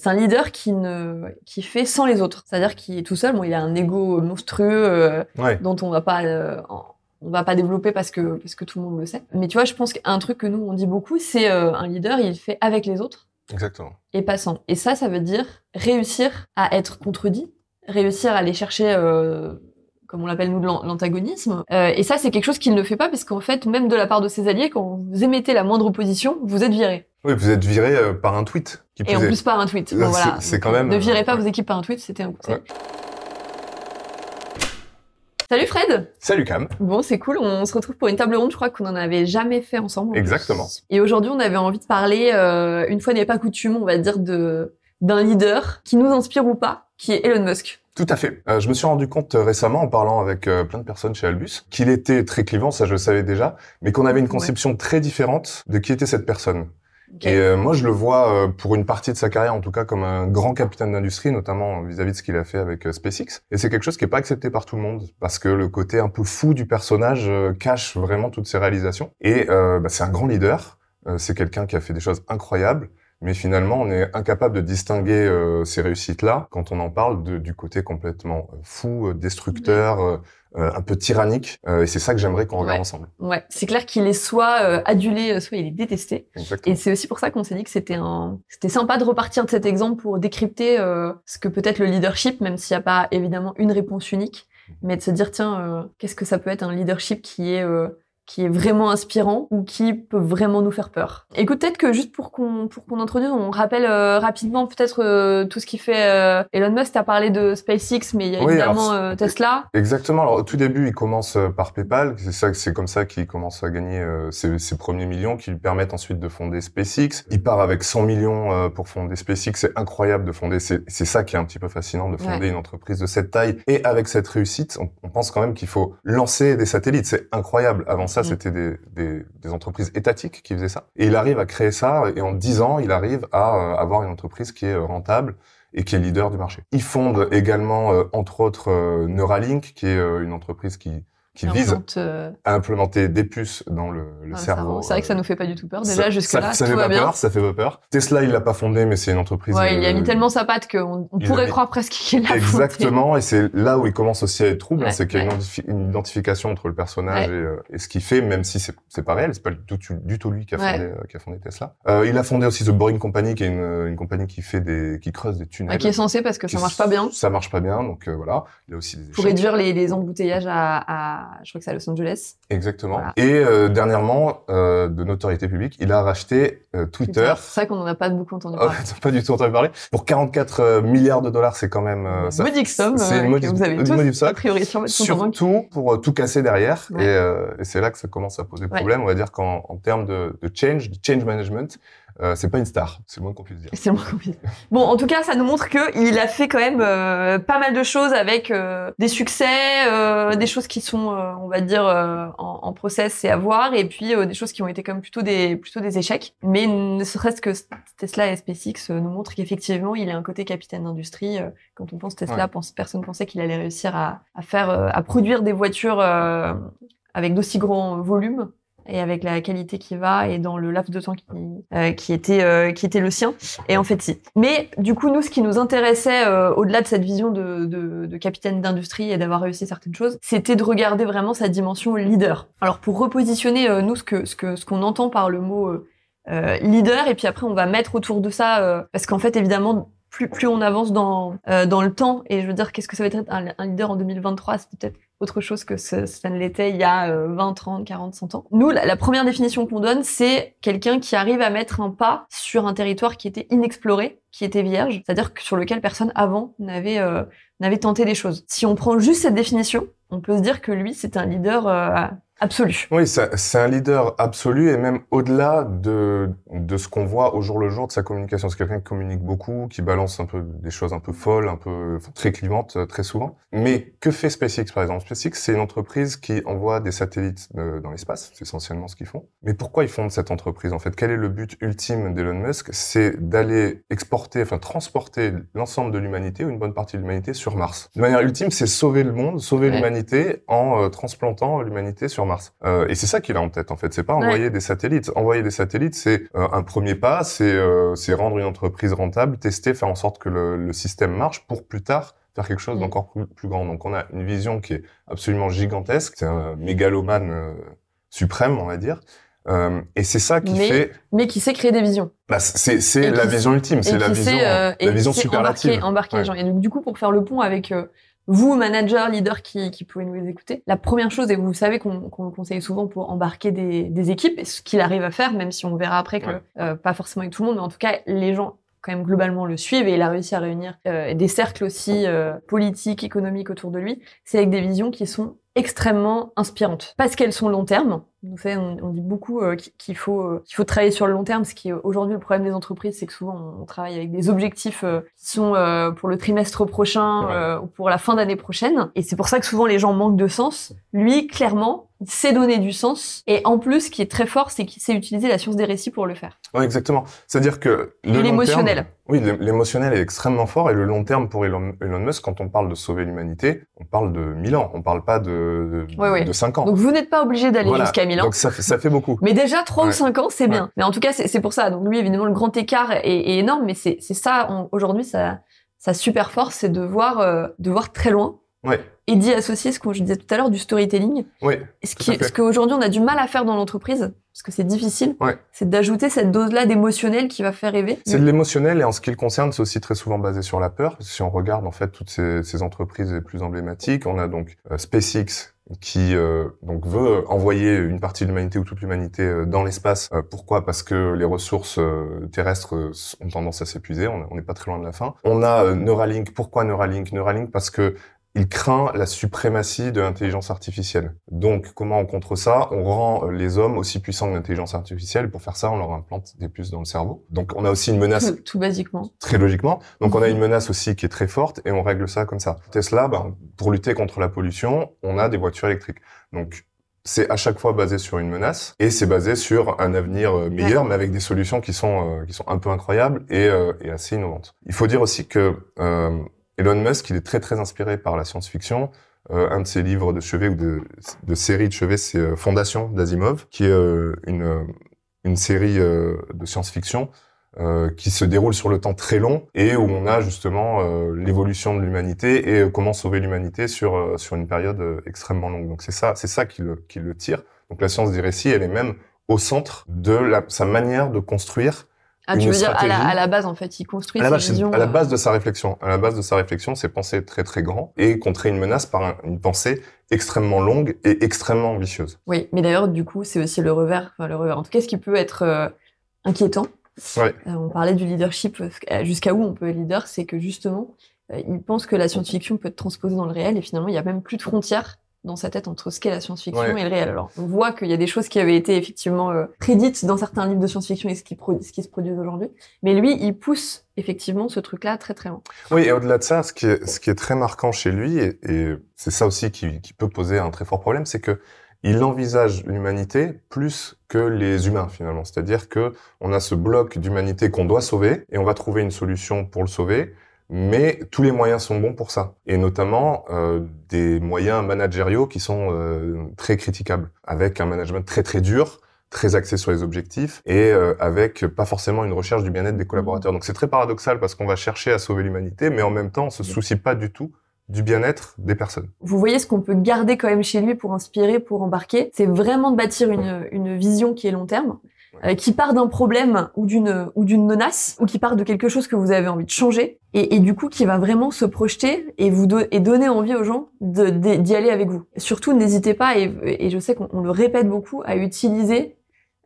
c'est un leader qui ne qui fait sans les autres. C'est-à-dire qu'il est tout seul. il a un ego monstrueux euh, dont on va pas euh, on va pas développer parce que parce que tout le monde le sait. Mais tu vois, je pense qu'un truc que nous on dit beaucoup, c'est euh, un leader, il fait avec les autres. Exactement. Et passant. Et ça, ça veut dire réussir à être contredit, réussir à aller chercher comme on l'appelle nous, l'antagonisme. Euh, et ça, c'est quelque chose qu'il ne fait pas, parce qu'en fait, même de la part de ses alliés, quand vous émettez la moindre opposition, vous êtes viré. Oui, vous êtes viré euh, par un tweet. et en plus par un tweet. voilà. C'est quand même. Ne euh, virez pas vos équipes par un tweet, c'était un coup. Salut Fred Salut Cam Bon, c'est cool, on se retrouve pour une table ronde, je crois qu'on n'en avait jamais fait ensemble. Exactement. Et aujourd'hui, on avait envie de parler, une fois n'est pas coutume, on va dire, de d'un leader qui nous inspire ou pas, qui est Elon Musk. Tout à fait. Euh, je me suis rendu compte euh, récemment en parlant avec euh, plein de personnes chez Albus qu'il était très clivant, ça je le savais déjà, mais qu'on avait une conception très différente de qui était cette personne. Et moi, je le vois pour une partie de sa carrière, en tout cas, comme un grand capitaine d'industrie, notamment vis-à-vis de ce qu'il a fait avec SpaceX. Et c'est quelque chose qui n'est pas accepté par tout le monde, parce que le côté un peu fou du personnage cache vraiment toutes ses réalisations. Et bah, c'est un grand leader, c'est quelqu'un qui a fait des choses incroyables, mais finalement, on est incapable de distinguer euh, ces réussites-là quand on en parle de, du côté complètement euh, fou, euh, destructeur, un peu tyrannique. et c'est ça que j'aimerais qu'on regarde ensemble. Ouais, c'est clair qu'il est soit adulé, soit il est détesté. Et c'est aussi pour ça qu'on s'est dit que c'était un, c'était sympa de repartir de cet exemple pour décrypter ce que peut être le leadership, même s'il n'y a pas évidemment une réponse unique, mmh. mais de se dire tiens, qu'est-ce que ça peut être un leadership qui est qui est vraiment inspirant ou qui peut vraiment nous faire peur. Écoute, peut-être que juste pour qu'on pour qu'on introduise, on rappelle euh, rapidement peut-être euh, tout ce qui fait euh, Elon Musk. T'as parlé de SpaceX, mais il y a évidemment Tesla. Exactement. Alors au tout début, il commence par PayPal. C'est ça, c'est comme ça qu'il commence à gagner ses, premiers millions, qui lui permettent ensuite de fonder SpaceX. Il part avec 100 millions pour fonder SpaceX. C'est incroyable de fonder. C'est ça qui est un petit peu fascinant de fonder une entreprise de cette taille et avec cette réussite. On, pense quand même qu'il faut lancer des satellites. C'est incroyable. Avant ça, mm. c'était des, entreprises étatiques qui faisaient ça. Et il arrive à créer ça, et en 10 ans, il arrive à euh, avoir une entreprise qui est euh, rentable et qui est leader du marché. Il fonde également, euh, entre autres, Neuralink, qui est une entreprise qui qui vise euh, à implémenter des puces dans le, cerveau. C'est vrai que ça euh, nous fait pas du tout peur. Déjà jusque-là, ça, ça, fait pas peur, ça fait pas peur. Tesla, il l'a pas fondé, mais c'est une entreprise. Ouais, il y a mis euh, tellement sa patte qu'on pourrait croire presque qu'il l'a fondé. Exactement, et c'est là où il commence aussi à être trouble, hein, c'est qu'il y a une, identification entre le personnage et, ce qu'il fait, même si c'est pas réel, c'est pas du tout, lui qui a fondé, Tesla. il a fondé aussi The Boring Company, qui est une, compagnie qui fait des, qui creuse des tunnels. qui est censée parce que ça marche pas bien. Ça marche pas bien, donc voilà. Il a aussi des pour réduire les, les embouteillages à je crois que c'est à Los Angeles. Exactement. Et euh, dernièrement, euh, de notoriété publique, il a racheté euh, Twitter. C'est vrai qu'on n'en a pas beaucoup entendu oh, parler. pas du tout entendu parler. Pour 44 milliards de dollars, c'est quand même... modique somme c'est une modique, somme vous avez a sur Surtout pour tout casser derrière. Et, c'est là que ça commence à poser problème, on va dire qu'en termes de, de change, de change management, euh, c'est pas une star, c'est moins qu'on puisse dire. C'est moins qu'on puisse dire. Bon, en tout cas, ça nous montre qu'il a fait quand même euh, pas mal de choses avec euh, des succès, des choses qui sont, on va dire, en, process et à voir, et puis des choses qui ont été comme plutôt des, plutôt des échecs. Mais ne serait-ce que Tesla et SpaceX nous montrent qu'effectivement, il a un côté capitaine d'industrie. Quand on pense Tesla, pense, personne pensait qu'il allait réussir à, à faire, à produire des voitures avec d'aussi grands volumes et avec la qualité qui va et dans le laps de temps qui, euh, qui était euh, qui était le sien. Et en fait, si. Mais du coup, nous, ce qui nous intéressait euh, au-delà de cette vision de, de, de capitaine d'industrie et d'avoir réussi certaines choses, c'était de regarder vraiment sa dimension leader. Alors pour repositionner nous ce que ce que ce qu'on entend par le mot leader, et puis après on va mettre autour de ça parce qu'en fait, évidemment, plus, plus on avance dans, dans le temps, et je veux dire, qu'est-ce que ça va être un, un leader en 2023 C'est peut-être autre chose que ce, ça ne l'était il y a 20, 30, 40, 100 ans. Nous, la, première définition qu'on donne, c'est quelqu'un qui arrive à mettre un pas sur un territoire qui était inexploré, qui était vierge, c'est-à-dire sur lequel personne avant n'avait euh, n'avait tenté des choses. Si on prend juste cette définition, on peut se dire que lui, c'est un leader euh, absolu. Oui, c'est un leader absolu et même au-delà de, de ce qu'on voit au jour le jour de sa communication. C'est quelqu'un qui communique beaucoup, qui balance un peu des choses un peu folles, un peu très clivantes euh, très souvent. Mais que fait SpaceX par exemple SpaceX, c'est une entreprise qui envoie des satellites euh, dans l'espace. C'est essentiellement ce qu'ils font. Mais pourquoi ils fondent cette entreprise en fait Quel est le but ultime d'Elon Musk C'est d'aller exporter, enfin transporter l'ensemble de l'humanité ou une bonne partie de l'humanité sur Mars. De manière ultime, c'est sauver le monde, sauver l'humanité en euh, transplantant l'humanité sur euh, et c'est ça qu'il a en tête en fait. C'est pas envoyer des satellites. Envoyer des satellites, c'est euh, un premier pas, euh, c'est rendre une entreprise rentable, tester, faire en sorte que le, système marche pour plus tard faire quelque chose mm. d'encore plus, grand. Donc on a une vision qui est absolument gigantesque. C'est un mégalomane suprême, on va dire. et c'est ça qui mais, fait. Mais qui sait créer des visions. Bah, c'est la vision ultime, c'est la, vision, la vision superlative. Et donc, du coup, pour faire le pont avec vous, manager, leader qui, pouvez nous écouter, la première chose, et vous savez qu'on le conseille souvent pour embarquer des, équipes, et ce qu'il arrive à faire, même si on verra après que euh, pas forcément avec tout le monde, mais en tout cas, les gens quand même globalement le suivent et il a réussi à réunir euh, des cercles aussi euh, politiques, économiques autour de lui, c'est avec des visions qui sont extrêmement inspirantes. Parce qu'elles sont long terme, nous fait, on, dit beaucoup euh, qu'il faut, euh, qu'il faut travailler sur le long terme, ce qui est aujourd'hui le problème des entreprises, c'est que souvent, on travaille avec des objectifs euh, qui sont pour le trimestre prochain ou pour la fin d'année prochaine. Et c'est pour ça que souvent, les gens manquent de sens. Lui, clairement, il donné du sens. Et en plus, ce qui est très fort, c'est qu'il sait utiliser la science des récits pour le faire. Oui, exactement. C'est-à-dire que... Le l'émotionnel. Oui, l'émotionnel est extrêmement fort. Et le long terme pour Elon, Musk, quand on parle de sauver l'humanité, on parle de 1000 ans. On parle pas de, de, ans. Donc, vous n'êtes pas obligé d'aller jusqu'à donc ça, fait beaucoup. Mais déjà 3 ou 5 ans, c'est bien. Mais en tout cas, c'est pour ça. Donc lui, évidemment, le grand écart est, énorme, mais c'est ça, aujourd'hui, ça, sa super force, c'est de voir, euh, de voir très loin. Et d'y associer ce que je disais tout à l'heure du storytelling. Ouais, ce qu'aujourd'hui on a du mal à faire dans l'entreprise, parce que c'est difficile, c'est d'ajouter cette dose-là d'émotionnel qui va faire rêver. C'est de l'émotionnel et en ce qui le concerne, c'est aussi très souvent basé sur la peur. Si on regarde en fait toutes ces, entreprises les plus emblématiques, on a donc euh, SpaceX qui euh, donc veut envoyer une partie de l'humanité ou toute l'humanité euh, dans l'espace. Euh, pourquoi Parce que les ressources terrestres ont tendance à s'épuiser. On n'est pas très loin de la fin. On a Neuralink. Pourquoi Neuralink Neuralink parce que il craint la suprématie de l'intelligence artificielle. Donc, comment on contre ça On rend euh, les hommes aussi puissants que l'intelligence artificielle. Pour faire ça, on leur implante des puces dans le cerveau. Donc, on a aussi une menace... Tout, basiquement. Très logiquement. Donc, on a mhm. une menace aussi qui est très forte et on règle ça comme ça. Tesla, ben, pour lutter contre la pollution, on a des voitures électriques. Donc, c'est à chaque fois basé sur une menace et c'est basé sur un avenir euh, meilleur, mais avec des solutions qui sont euh, qui sont un peu incroyables et, assez innovantes. Il faut dire aussi que euh, Elon Musk, il est très très inspiré par la science-fiction. Euh, un de ses livres de chevet ou de, de série de chevet, c'est euh, Fondation d'Azimov, qui est euh, une, une série de science-fiction qui se déroule sur le temps très long et où on a justement l'évolution de l'humanité et comment sauver l'humanité sur sur une période extrêmement longue. Donc c'est ça, c'est ça qui le qui le tire. Donc la science des récits, elle est même au centre de sa manière de construire ah, tu veux dire à la, base en fait, il construit à la À la euh, base de sa réflexion, à la base de sa réflexion, c'est penser très très grand et contrer une menace par une pensée extrêmement longue et extrêmement ambitieuse. Oui, mais d'ailleurs du coup, c'est aussi le revers, le revers. En tout cas, ce qui peut être euh, inquiétant. Euh, on parlait du leadership, jusqu'à où on peut être leader, c'est que justement, il pense que la science-fiction peut être transposée dans le réel et finalement, il n'y a même plus de frontières dans sa tête entre ce qu'est la science-fiction et le réel. Alors, on voit qu'il y a des choses qui avaient été effectivement euh, prédites dans certains livres de science-fiction et ce qui, qui se produit aujourd'hui. Mais lui, il pousse effectivement ce truc-là très très loin. Oui, et au-delà de ça, ce qui, est, ce qui est très marquant chez lui, et, c'est ça aussi qui, qui, peut poser un très fort problème, c'est que il envisage l'humanité plus que les humains finalement. C'est-à-dire que on a ce bloc d'humanité qu'on doit sauver et on va trouver une solution pour le sauver mais tous les moyens sont bons pour ça, et notamment euh, des moyens managériaux qui sont euh, très critiquables, avec un management très très dur, très axé sur les objectifs et euh, avec pas forcément une recherche du bien-être des mmh. collaborateurs. Donc c'est très paradoxal parce qu'on va chercher à sauver l'humanité, mais en même temps on se soucie pas du tout du bien-être des personnes. Vous voyez ce qu'on peut garder quand même chez lui pour inspirer, pour embarquer. C'est vraiment de bâtir une vision qui est long terme. Euh, qui part d'un problème ou d'une ou d'une menace ou qui part de quelque chose que vous avez envie de changer et, du coup qui va vraiment se projeter et vous et donner envie aux gens d'y aller avec vous. Surtout n'hésitez pas et, je sais qu'on le répète beaucoup à utiliser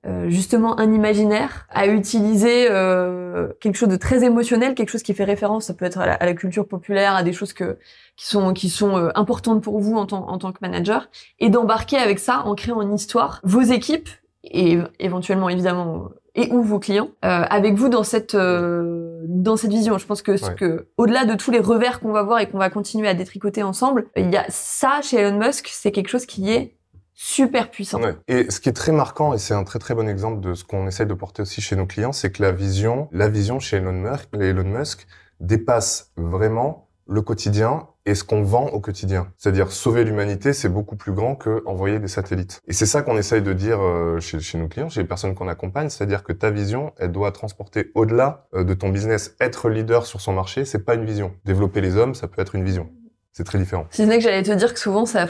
euh, justement un imaginaire, à utiliser euh, quelque chose de très émotionnel, quelque chose qui fait référence, ça peut être à la, culture populaire, à des choses qui sont, qui sont importantes pour vous en, en tant que manager, et d'embarquer avec ça, en créant une histoire, vos équipes, et éventuellement évidemment et ou vos clients euh, avec vous dans cette euh, dans cette vision. Je pense que ce que au-delà de tous les revers qu'on va voir et qu'on va continuer à détricoter ensemble, il y a ça chez Elon Musk, c'est quelque chose qui est super puissant. Et ce qui est très marquant, et c'est un très très bon exemple de ce qu'on essaye de porter aussi chez nos clients, c'est que la vision, la vision chez Elon Musk, Elon Musk dépasse vraiment le quotidien et ce qu'on vend au quotidien. C'est-à-dire sauver l'humanité, c'est beaucoup plus grand que envoyer des satellites. Et c'est ça qu'on essaye de dire euh, chez, chez, nos clients, chez les personnes qu'on accompagne, c'est-à-dire que ta vision, elle doit transporter au-delà euh, de ton business. Être leader sur son marché, c'est pas une vision. Développer les hommes, ça peut être une vision. C'est très différent. Si ce n'est que j'allais te dire que souvent ça,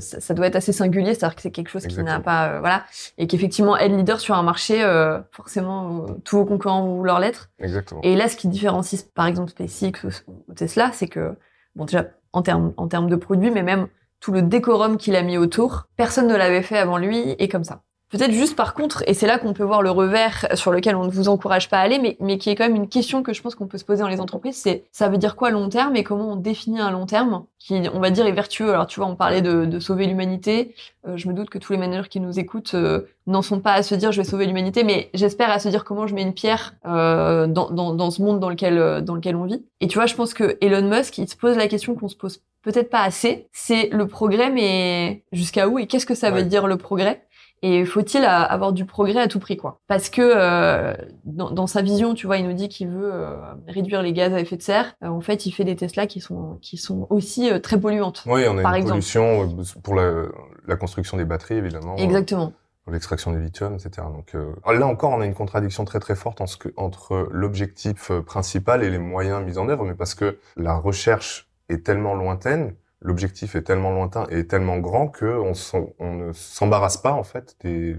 ça, doit être assez singulier, c'est-à-dire que c'est quelque chose qui n'a pas, euh, voilà, et qu'effectivement être leader sur un marché, euh, forcément euh, tous vos concurrents vont leur l'être. Exactement. Et là, ce qui différencie par exemple SpaceX ou Tesla, c'est que bon déjà en termes en termes de produits, mais même tout le décorum qu'il a mis autour, personne ne l'avait fait avant lui et comme ça. Peut-être juste par contre, et c'est là qu'on peut voir le revers sur lequel on ne vous encourage pas à aller, mais, mais qui est quand même une question que je pense qu'on peut se poser dans les entreprises, c'est ça veut dire quoi long terme et comment on définit un long terme qui, on va dire, est vertueux. Alors tu vois, on parlait de, sauver l'humanité. Euh, je me doute que tous les managers qui nous écoutent euh, n'en sont pas à se dire je vais sauver l'humanité, mais j'espère à se dire comment je mets une pierre euh, dans, dans, ce monde dans lequel, dans lequel on vit. Et tu vois, je pense que Elon Musk, il se pose la question qu'on se pose peut-être pas assez, c'est le progrès, mais jusqu'à où et qu'est-ce que ça veut dire le progrès et faut-il avoir du progrès à tout prix, quoi Parce que euh, dans, dans, sa vision, tu vois, il nous dit qu'il veut euh, réduire les gaz à effet de serre. Euh, en fait, il fait des Tesla qui sont qui sont aussi euh, très polluantes. Oui, on a une pollution pour la, la, construction des batteries, évidemment. Exactement. L'extraction du lithium, etc. Donc là encore, on a une contradiction très très forte entre l'objectif principal et les moyens mis en œuvre, mais parce que la recherche est tellement lointaine l'objectif est tellement lointain et tellement grand que on, ne s'embarrasse pas en fait des,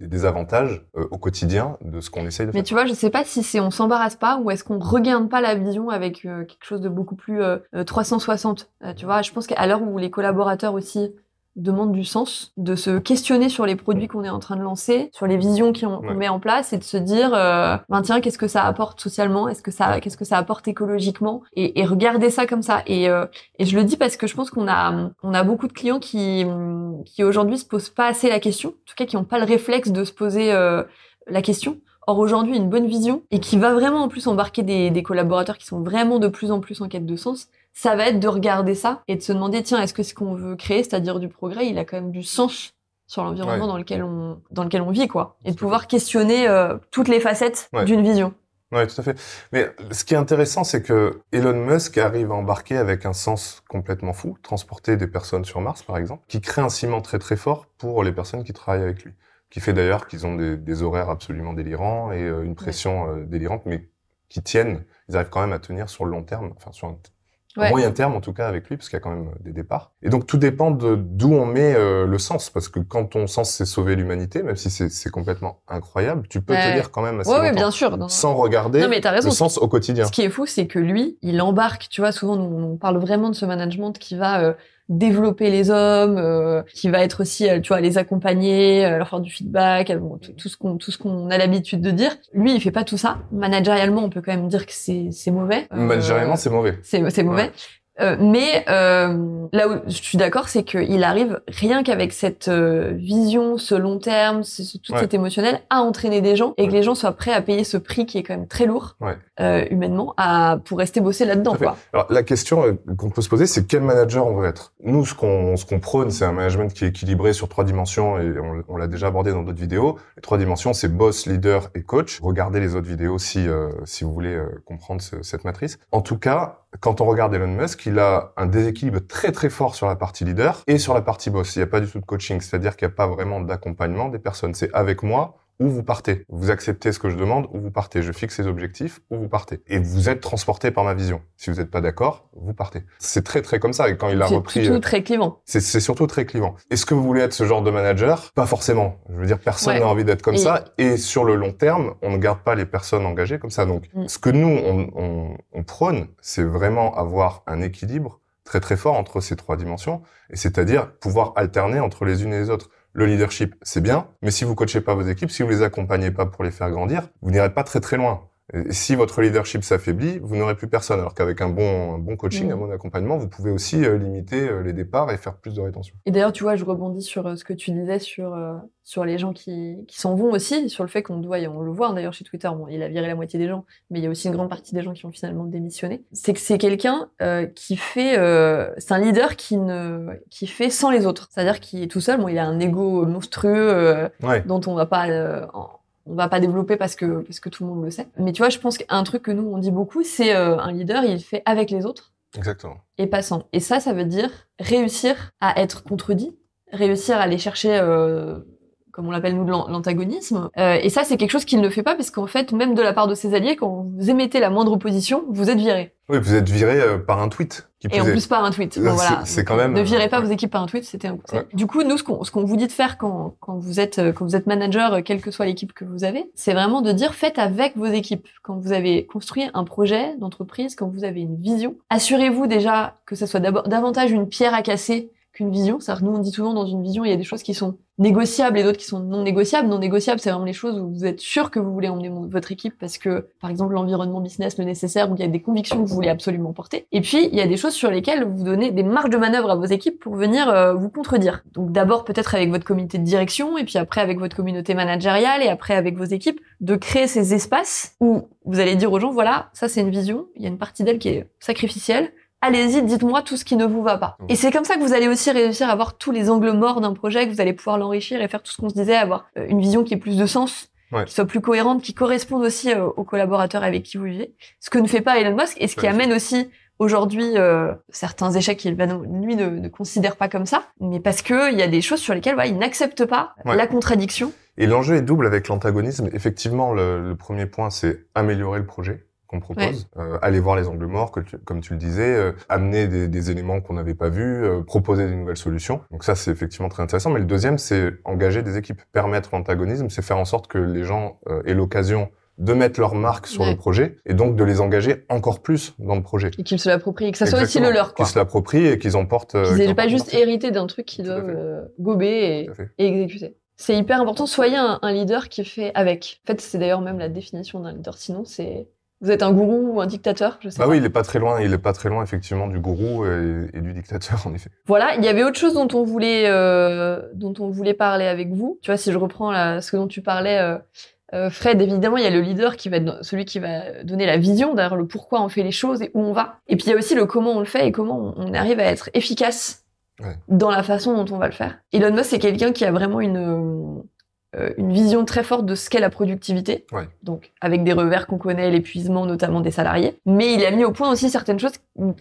des avantages euh, au quotidien de ce qu'on essaye de faire. Mais tu vois, je sais pas si c'est on s'embarrasse pas ou est-ce qu'on regarde pas la vision avec euh, quelque chose de beaucoup plus 360. Euh, tu vois, je pense qu'à l'heure où les collaborateurs aussi demande du sens, de se questionner sur les produits qu'on est en train de lancer, sur les visions qu'on met en place et de se dire, euh, ben tiens, qu'est-ce que ça apporte socialement, est-ce que ça, qu'est-ce que ça apporte écologiquement et, et regarder ça comme ça. Et, euh, et, je le dis parce que je pense qu'on a, on a beaucoup de clients qui, qui aujourd'hui se posent pas assez la question, en tout cas qui n'ont pas le réflexe de se poser euh, la question Or aujourd'hui, une bonne vision et qui va vraiment en plus embarquer des, collaborateurs qui sont vraiment de plus en plus en quête de sens, ça va être de regarder ça et de se demander tiens, est-ce que ce qu'on veut créer, c'est-à-dire du progrès, il a quand même du sens sur l'environnement dans lequel on dans lequel on vit quoi et de pouvoir questionner euh, toutes les facettes d'une vision. Oui, tout à fait. Mais ce qui est intéressant, c'est que Elon Musk arrive à embarquer avec un sens complètement fou, transporter des personnes sur Mars, par exemple, qui crée un ciment très très fort pour les personnes qui travaillent avec lui qui fait d'ailleurs qu'ils ont des, horaires absolument délirants et euh, une pression euh, délirante, mais qui tiennent. Ils arrivent quand même à tenir sur le long terme, enfin sur un moyen terme en tout cas avec lui, parce qu'il y a quand même euh, des départs. Et donc tout dépend d'où on met le sens, parce que quand ton sens c'est sauver l'humanité, même si c'est complètement incroyable, tu peux te tenir quand même assez bien sûr, sans regarder non, mais le sens au quotidien. Ce qui est fou, c'est que lui, il embarque. Tu vois, souvent on parle vraiment de ce management qui va développer les hommes, euh, qui va être aussi, euh, tu vois, les accompagner, euh, leur faire du feedback, tout ce qu'on tout ce qu'on a l'habitude de dire. Lui, il fait pas tout ça. Managérialement, on peut quand même dire que c'est c'est mauvais. Managérialement, c'est mauvais. C'est mauvais. mais là où je suis d'accord, c'est qu'il arrive rien qu'avec cette vision, ce long terme, ce, tout cet émotionnel, à entraîner des gens et que les gens soient prêts à payer ce prix qui est quand même très lourd. Ouais. Euh, humainement à, pour rester bosser là-dedans. la question euh, qu'on peut se poser, c'est quel manager on veut être. Nous, ce qu'on ce qu'on prône, c'est un management qui est équilibré sur trois dimensions et on, l'a déjà abordé dans d'autres vidéos. Les trois dimensions, c'est boss, leader et coach. Regardez les autres vidéos si euh, si vous voulez comprendre cette matrice. En tout cas, quand on regarde Elon Musk, il a un déséquilibre très très fort sur la partie leader et sur la partie boss. Il n'y a pas du tout de coaching, c'est-à-dire qu'il n'y a pas vraiment d'accompagnement des personnes. C'est avec moi ou vous partez. Vous acceptez ce que je demande, ou vous partez. Je fixe ces objectifs, ou vous partez. Et vous êtes transporté par ma vision. Si vous n'êtes pas d'accord, vous partez. C'est très très comme ça. Et quand il a repris, c'est surtout euh, très clivant. C'est surtout très clivant. Est-ce que vous voulez être ce genre de manager Pas forcément. Je veux dire, personne n'a envie d'être comme ça. Et sur le long terme, on ne garde pas les personnes engagées comme ça. Donc, mm. ce que nous on, on, on prône, c'est vraiment avoir un équilibre très très fort entre ces trois dimensions, et c'est-à-dire pouvoir alterner entre les unes et les autres. Le leadership, c'est bien, mais si vous coachez pas vos équipes, si vous les accompagnez pas pour les faire grandir, vous n'irez pas très très loin. Euh, si votre leadership s'affaiblit, vous n'aurez plus personne. Alors qu'avec un bon, un bon coaching, mm. un bon accompagnement, vous pouvez aussi euh, limiter euh, les départs et faire plus de rétention. Et d'ailleurs, tu vois, je rebondis sur ce que tu disais sur, sur les gens qui, qui s'en vont aussi, sur le fait qu'on doit, et on le voit hein, d'ailleurs chez Twitter, bon, il a viré la moitié des gens, mais il y a aussi une grande partie des gens qui ont finalement démissionné. C'est que c'est quelqu'un qui fait, c'est un leader qui, ne, qui fait sans les autres. C'est-à-dire qu'il est tout seul, bon, il a un ego monstrueux dont on ne va pas on va pas développer parce que, parce que tout le monde le sait. Mais tu vois, je pense qu'un truc que nous, on dit beaucoup, c'est euh, un leader, il fait avec les autres. Exactement. Et passant. Et ça, ça veut dire réussir à être contredit, réussir à aller chercher euh, comme on l'appelle nous l'antagonisme. Euh, et ça, c'est quelque chose qu'il ne fait pas, parce qu'en fait, même de la part de ses alliés, quand vous émettez la moindre opposition, vous êtes viré. Oui, vous êtes viré euh, par un tweet. et en plus par un tweet. voilà. C'est quand même. Ne virez pas euh, vos équipes par un tweet, c'était un coup. Du coup, nous, ce qu'on vous dit de faire quand, vous êtes quand vous êtes manager, quelle que soit l'équipe que vous avez, c'est vraiment de dire faites avec vos équipes. Quand vous avez construit un projet d'entreprise, quand vous avez une vision, assurez-vous déjà que ça soit d'abord davantage une pierre à casser qu'une vision. ça nous, on dit souvent dans une vision, il y a des choses qui sont négociables et d'autres qui sont non négociables. Non négociables, c'est vraiment les choses où vous êtes sûr que vous voulez emmener votre équipe parce que, par exemple, l'environnement business, le nécessaire, où il y a des convictions que vous voulez absolument porter. Et puis, il y a des choses sur lesquelles vous donnez des marges de manœuvre à vos équipes pour venir euh, vous contredire. Donc d'abord, peut-être avec votre comité de direction et puis après avec votre communauté managériale et après avec vos équipes, de créer ces espaces où vous allez dire aux gens, voilà, ça c'est une vision, il y a une partie d'elle qui est sacrificielle, allez-y, dites-moi tout ce qui ne vous va pas. Et c'est comme ça que vous allez aussi réussir à avoir tous les angles morts d'un projet, que vous allez pouvoir l'enrichir et faire tout ce qu'on se disait, avoir euh, une vision qui ait plus de sens, qui soit plus cohérente, qui corresponde aussi euh, aux collaborateurs avec qui vous vivez. Ce que ne fait pas Elon Musk et ce qui amène aussi aujourd'hui euh, certains échecs qu'il ne, considère pas comme ça, mais parce que il y a des choses sur lesquelles il n'accepte pas la contradiction. Et l'enjeu est double avec l'antagonisme. Effectivement, le, premier point, c'est améliorer le projet qu'on propose. Euh, aller voir les angles morts, que comme tu le disais, euh, amener des, des éléments qu'on n'avait pas vus, euh, proposer des nouvelles solutions. Donc ça, c'est effectivement très intéressant. Mais le deuxième, c'est engager des équipes, permettre l'antagonisme, c'est faire en sorte que les gens aient l'occasion de mettre leur marque sur le projet et donc de les engager encore plus dans le projet. Et qu'ils se l'approprient, que ça soit aussi le leur. Qu'ils se l'approprient et qu'ils emportent. Qu'ils n'aient pas juste hérité d'un truc qu'ils doivent gober et, exécuter. C'est hyper important. Soyez un, leader qui fait avec. En fait, c'est d'ailleurs même la définition d'un leader. Sinon, c'est vous êtes un gourou ou un dictateur, je bah oui, il est pas très loin, il est pas très loin effectivement du gourou et, du dictateur en effet. Voilà, il y avait autre chose dont on voulait euh, dont on voulait parler avec vous. Tu vois, si je reprends ce dont tu parlais, euh, euh, Fred, évidemment, il y a le leader qui va être celui qui va donner la vision d'ailleurs, le pourquoi on fait les choses et où on va. Et puis il y a aussi le comment on le fait et comment on arrive à être efficace dans la façon dont on va le faire. Elon Musk, c'est quelqu'un qui a vraiment une euh, une vision très forte de ce qu'est la productivité, donc avec des revers qu'on connaît, l'épuisement notamment des salariés. Mais il a mis au point aussi certaines choses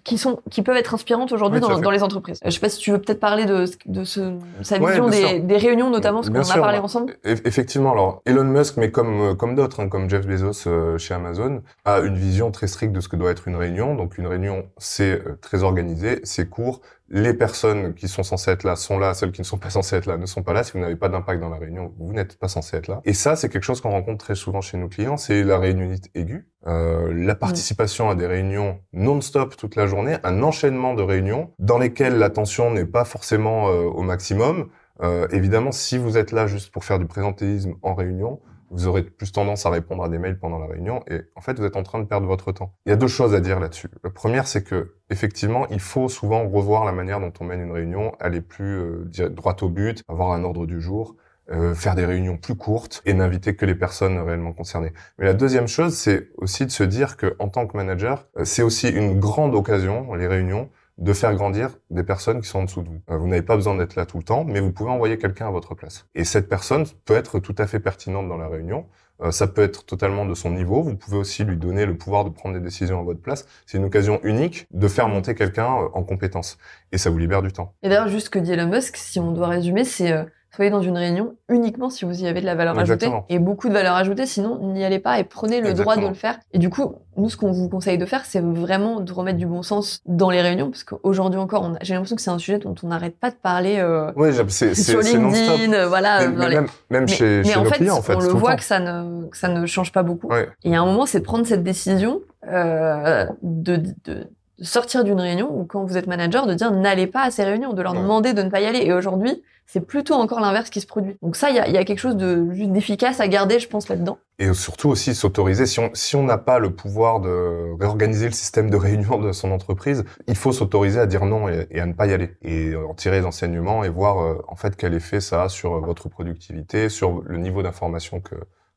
qui sont qui peuvent être inspirantes aujourd'hui dans, dans, les entreprises. Euh, je ne sais pas si tu veux peut-être parler de, de ce, sa vision des, des, réunions notamment, ce qu'on a parlé bah, ensemble. Effectivement, alors Elon Musk, mais comme euh, comme d'autres, hein, comme Jeff Bezos chez Amazon, a une vision très stricte de ce que doit être une réunion. Donc une réunion, c'est très organisé, c'est court, les personnes qui sont censées être là sont là, celles qui ne sont pas censées être là ne sont pas là. Si vous n'avez pas d'impact dans la réunion, vous n'êtes pas censé être là. Et ça, c'est quelque chose qu'on rencontre très souvent chez nos clients, c'est la réunionite aiguë, euh, la participation à des réunions non-stop toute la journée, un enchaînement de réunions dans lesquelles l'attention n'est pas forcément euh, au maximum. Euh, évidemment, si vous êtes là juste pour faire du présentéisme en réunion, vous aurez plus tendance à répondre à des mails pendant la réunion et en fait vous êtes en train de perdre votre temps. Il y a deux choses à dire là-dessus. La première c'est que effectivement il faut souvent revoir la manière dont on mène une réunion, aller plus euh, droit au but, avoir un ordre du jour, euh, faire des réunions plus courtes et n'inviter que les personnes réellement concernées. Mais la deuxième chose, c'est aussi de se dire que en tant que manager, euh, c'est aussi une grande occasion les réunions de faire grandir des personnes qui sont en dessous de vous. Euh, vous n'avez pas besoin d'être là tout le temps, mais vous pouvez envoyer quelqu'un à votre place. Et cette personne peut être tout à fait pertinente dans la réunion. Euh, ça peut être totalement de son niveau. Vous pouvez aussi lui donner le pouvoir de prendre des décisions à votre place. C'est une occasion unique de faire monter quelqu'un euh, en compétence. Et ça vous libère du temps. Et d'ailleurs, juste que dit Elon Musk, si on doit résumer, c'est soyez dans une réunion uniquement si vous y avez de la valeur ajoutée et beaucoup de valeur ajoutée, sinon n'y allez pas et prenez le droit de le faire. Et du coup, nous, ce qu'on vous conseille de faire, c'est vraiment de remettre du bon sens dans les réunions, parce qu'aujourd'hui encore, j'ai l'impression que c'est un sujet dont on n'arrête pas de parler euh, ouais, sur LinkedIn, euh, voilà. même, même chez, chez en, en fait, on le voit que ça, ne, ça ne change pas beaucoup. Et à un moment, c'est prendre cette décision euh, de, de, sortir d'une réunion ou quand vous êtes manager de dire n'allez pas à ces réunions, de leur demander de ne pas y aller. Et aujourd'hui, c'est plutôt encore l'inverse qui se produit. Donc ça, il y, a, quelque chose de d'efficace à garder, je pense, là-dedans. Et surtout aussi s'autoriser, si on si n'a pas le pouvoir de réorganiser le système de réunion de son entreprise, il faut s'autoriser à dire non et, à ne pas y aller. Et euh, en tirer les enseignements et voir euh, en fait quel effet ça a sur votre productivité, sur le niveau d'information que,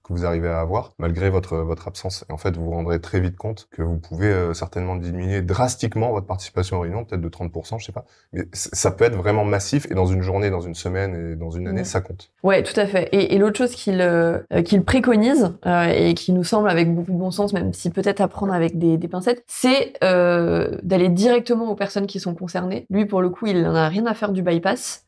que vous arrivez à avoir malgré votre, votre absence. Et en fait, vous vous rendrez très vite compte que vous pouvez euh, certainement diminuer drastiquement votre participation aux réunions, peut-être de 30%, je sais pas. Mais ça peut être vraiment massif et dans une journée, dans une semaine et dans une année, ça compte. Ouais, tout à fait. Et, et l'autre chose qu'il euh, euh, qu'il préconise et qui nous semble avec beaucoup de bon sens, même si peut-être à prendre avec des, des pincettes, c'est d'aller directement aux personnes qui sont concernées. Lui, pour le coup, il n'en a rien à faire du bypass.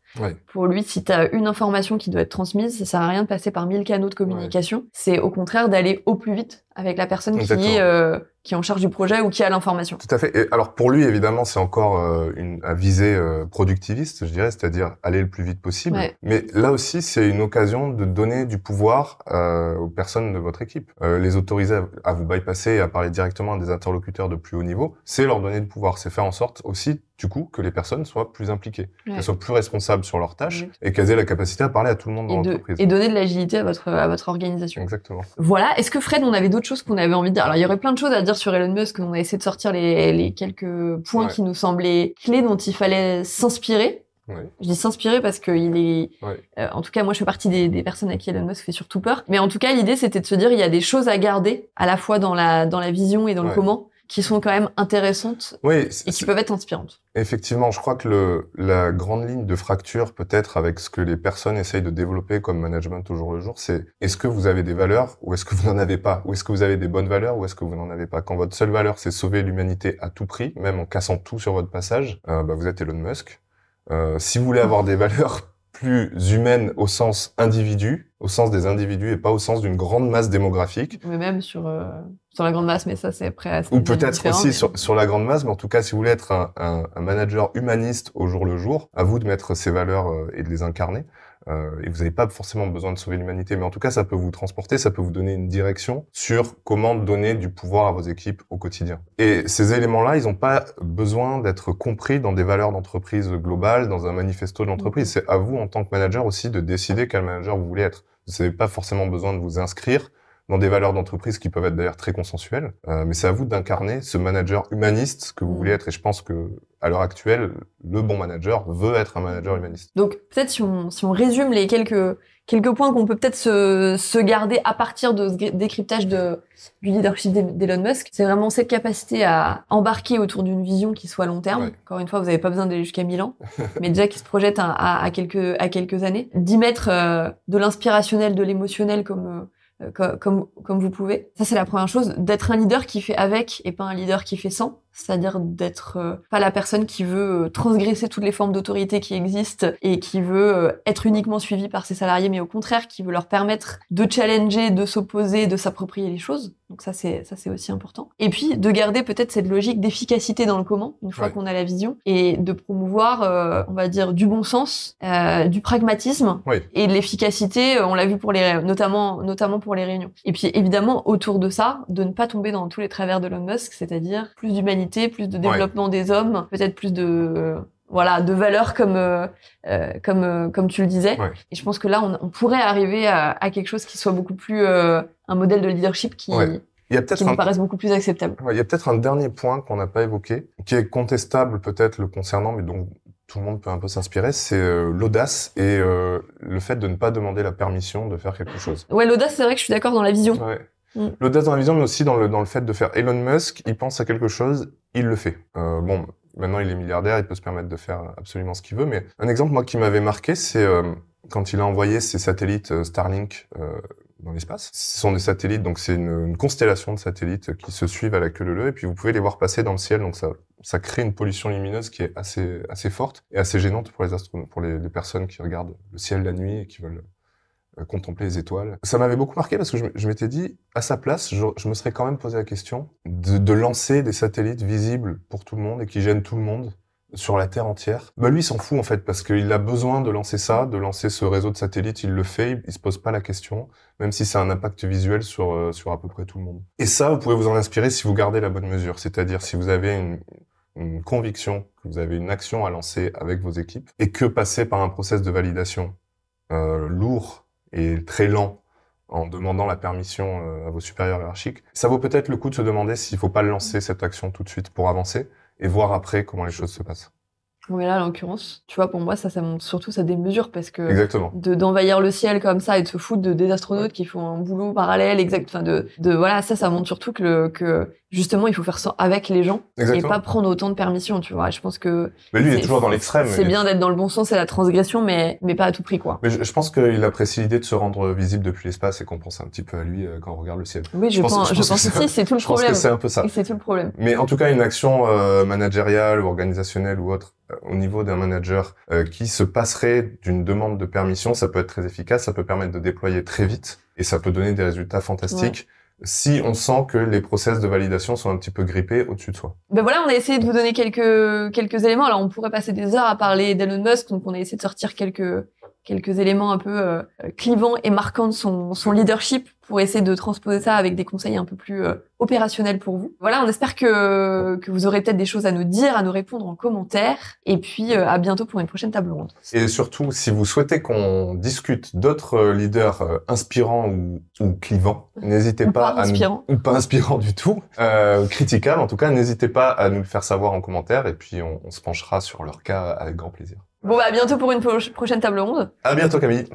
Pour lui, si tu as une information qui doit être transmise, ça sert à rien de passer par mille canaux de communication. C'est au contraire d'aller au plus vite avec la personne qui est, euh, qui en charge du projet ou qui a l'information. Tout à fait. alors pour lui, évidemment, c'est encore euh, une, à viser euh, productiviste, je dirais, c'est-à-dire aller le plus vite possible. Mais là aussi, c'est une occasion de donner du pouvoir aux personnes de votre équipe. les autoriser à, vous bypasser et à parler directement à des interlocuteurs de plus haut niveau, c'est leur donner du pouvoir. C'est faire en sorte aussi, du coup, que les personnes soient plus impliquées, qu'elles soient plus responsables sur leurs tâches et qu'elles aient la capacité à parler à tout le monde dans l'entreprise. Et donner de l'agilité à votre, à votre organisation. Exactement. Voilà. Est-ce que Fred, on avait d'autres choses qu'on avait envie de dire. Alors, il y aurait plein de choses à dire sur Elon Musk. On a essayé de sortir les, quelques points qui nous semblaient clés dont il fallait s'inspirer. Je dis s'inspirer parce que il est. Euh, en tout cas, moi, je fais partie des, personnes à qui Elon Musk fait surtout peur. Mais en tout cas, l'idée, c'était de se dire, il y a des choses à garder, à la fois dans la dans la vision et dans le comment, qui sont quand même intéressantes et qui peuvent être inspirantes. Effectivement, je crois que le, la grande ligne de fracture, peut-être avec ce que les personnes essayent de développer comme management au jour le jour, c'est est-ce que vous avez des valeurs ou est-ce que vous n'en avez pas Ou est-ce que vous avez des bonnes valeurs ou est-ce que vous n'en avez pas Quand votre seule valeur, c'est sauver l'humanité à tout prix, même en cassant tout sur votre passage, euh, bah, vous êtes Elon Musk. Euh, si vous voulez avoir des valeurs, plus humaine au sens individu, au sens des individus et pas au sens d'une grande masse démographique. Mais même sur, euh, sur la grande masse, mais ça c'est après. Ou peut-être aussi sur, sur, la grande masse, mais en tout cas, si vous voulez être un, manager humaniste au jour le jour, à vous de mettre ces valeurs euh, et de les incarner. Euh, et vous n'avez pas forcément besoin de sauver l'humanité, mais en tout cas, ça peut vous transporter, ça peut vous donner une direction sur comment donner du pouvoir à vos équipes au quotidien. Et ces éléments-là, ils n'ont pas besoin d'être compris dans des valeurs d'entreprise globales, dans un manifesto de l'entreprise. Mm-hmm. C'est à vous, en tant que manager aussi, de décider quel manager vous voulez être. Vous n'avez pas forcément besoin de vous inscrire dans des valeurs d'entreprise qui peuvent être d'ailleurs très consensuelles. Euh, mais c'est à vous d'incarner ce manager humaniste que vous voulez mm. être. Et je pense que à l'heure actuelle, le bon manager veut être un manager mm. humaniste. Donc peut-être si on, si on résume les quelques, quelques points qu'on peut peut-être se, se garder à partir de ce décryptage de, du leadership d'Elon Musk, c'est vraiment cette capacité à embarquer autour d'une vision qui soit long terme. Encore une fois, vous n'avez pas besoin d'aller jusqu'à Milan, mais déjà qui se projette à, quelques, à quelques années. D'y mettre euh, de l'inspirationnel, de l'émotionnel comme... Euh, euh, comme, comme, vous pouvez. Ça, c'est la première chose, d'être un leader qui fait avec et pas un leader qui fait sans. C'est-à-dire d'être euh, pas la personne qui veut euh, transgresser toutes les formes d'autorité qui existent et qui veut être uniquement suivie par ses salariés, mais au contraire, qui veut leur permettre de challenger, de s'opposer, de s'approprier les choses. Donc ça, c'est ça, c'est aussi important. Et puis de garder peut-être cette logique d'efficacité dans le comment une fois qu'on a la vision et de promouvoir, euh, on va dire, du bon sens, euh, du pragmatisme et de l'efficacité. Euh, on l'a vu pour les notamment notamment pour les réunions. Et puis évidemment autour de ça, de ne pas tomber dans tous les travers de Elon Musk, c'est-à-dire plus d'humanité, plus de développement des hommes, peut-être plus de voilà de valeurs comme euh, euh comme comme tu le disais et je pense que là on, pourrait arriver à, à, quelque chose qui soit beaucoup plus un modèle de leadership qui il y a peut-être qui un... paraissent beaucoup plus acceptables. il y a peut-être un dernier point qu'on n'a pas évoqué, qui est contestable peut-être le concernant, mais donc tout le monde peut un peu s'inspirer, c'est euh, l'audace et euh, le fait de ne pas demander la permission de faire quelque chose. Ouais, l'audace, c'est vrai que je suis d'accord dans la vision. Mm. L'audace dans la vision, mais aussi dans le, dans le fait de faire. Elon Musk, il pense à quelque chose, il le fait. Euh, bon, maintenant il est milliardaire, il peut se permettre de faire absolument ce qu'il veut, mais un exemple, moi, qui m'avait marqué, c'est quand il a envoyé ses satellites Starlink dans l'espace. Ce sont des satellites, donc c'est une, constellation de satellites qui se suivent à la queue leu et puis vous pouvez les voir passer dans le ciel, donc ça, ça crée une pollution lumineuse qui est assez, assez forte et assez gênante pour les pour les, personnes qui regardent le ciel la nuit et qui veulent euh, contempler les étoiles. Ça m'avait beaucoup marqué parce que je, m'étais dit, à sa place, je, me serais quand même posé la question de lancer des satellites visibles pour tout le monde et qui gênent tout le monde sur la Terre entière, bah lui s'en fout en fait parce qu'il a besoin de lancer ça, de lancer ce réseau de satellites, il le fait, il se pose pas la question, même si ça a un impact visuel euh, sur à peu près tout le monde. Et ça, vous pouvez vous en inspirer si vous gardez la bonne mesure, c'est-à-dire si vous avez une, conviction que vous avez une action à lancer avec vos équipes et que passer par un process de validation euh, lourd et très lent en demandant la permission euh, à vos supérieurs hiérarchiques, ça vaut peut-être le coup de se demander s'il faut pas lancer cette action tout de suite pour avancer et voir après comment les choses se passent. Mais là, en l'occurrence, tu vois, pour moi, ça, ça montre surtout des démesure parce que de d'envahir le ciel comme ça et de se foutre de des astronautes qui font un boulot parallèle, exact. Enfin, de, de voilà, ça, ça montre surtout que, le, que justement, il faut faire ça avec les gens et pas prendre autant de permissions, tu vois. Je pense que. Mais lui, il est toujours dans l'extrême. C'est bien d'être dans le bon sens et la transgression, mais mais pas à tout prix, quoi. Mais je, pense qu'il apprécie l'idée de se rendre visible depuis l'espace et qu'on pense un petit peu à lui euh, quand on regarde le ciel. Oui, je, pense, je pense, que c'est tout le problème. c'est un peu ça. C'est tout le problème. Mais en tout cas, une action euh, managériale ou organisationnelle ou autre au niveau d'un manager euh, qui se passerait d'une demande de permission, ça peut être très efficace, ça peut permettre de déployer très vite et ça peut donner des résultats fantastiques. si on sent que les process de validation sont un petit peu grippés au-dessus de soi. Ben voilà, on a essayé de vous donner quelques quelques éléments. Alors on pourrait passer des heures à parler d'Elon Musk, donc on a essayé de sortir quelques quelques éléments un peu euh, clivants et marquants de son, son leadership pour essayer de transposer ça avec des conseils un peu plus euh, opérationnels pour vous. Voilà, on espère que, que vous aurez peut-être des choses à nous dire, à nous répondre en commentaire. Et puis, euh, à bientôt pour une prochaine table ronde. Et surtout, si vous souhaitez qu'on discute d'autres euh, leaders inspirants ou, ou clivants, n'hésitez pas, à inspirant. Ou pas inspirants du tout, euh, critiquables en tout cas, n'hésitez pas à nous le faire savoir en commentaire et puis on, on se penchera sur leur cas avec grand plaisir. Bon, bah, à bientôt pour une prochaine table ronde. À bientôt, Camille.